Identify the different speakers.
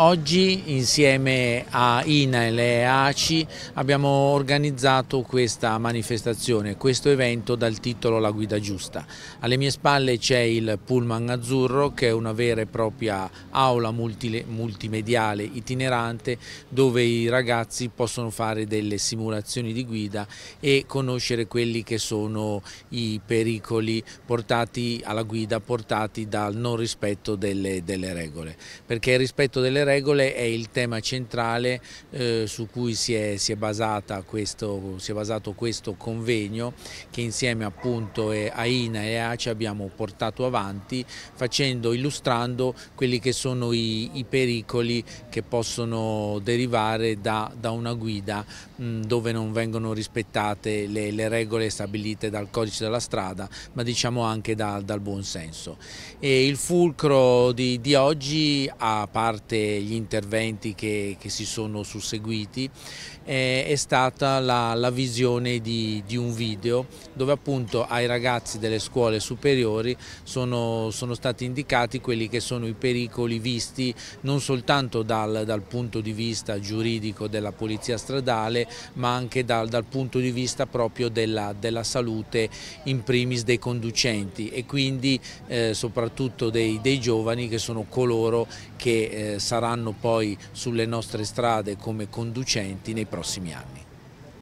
Speaker 1: Oggi insieme a INA e le ACI abbiamo organizzato questa manifestazione, questo evento dal titolo La guida giusta. Alle mie spalle c'è il Pullman Azzurro che è una vera e propria aula multimediale itinerante dove i ragazzi possono fare delle simulazioni di guida e conoscere quelli che sono i pericoli portati alla guida, portati dal non rispetto delle, delle regole. Perché il rispetto delle regole regole è il tema centrale eh, su cui si è, si, è questo, si è, basato questo convegno che insieme appunto a INA e ACE abbiamo portato avanti facendo, illustrando quelli che sono i, i pericoli che possono derivare da, da una guida mh, mm, dove non vengono rispettate le, le, regole stabilite dal codice della strada ma diciamo anche da, dal buon senso. E il fulcro di, di oggi a parte gli interventi che, che si sono susseguiti eh, è stata la, la visione di, di, un video dove appunto ai ragazzi delle scuole superiori sono, sono, stati indicati quelli che sono i pericoli visti non soltanto dal, dal punto di vista giuridico della polizia stradale ma anche dal, dal punto di vista proprio della, della, salute in primis dei conducenti e quindi eh, soprattutto dei, dei giovani che sono coloro che eh, saranno saranno poi sulle nostre strade come conducenti nei prossimi anni.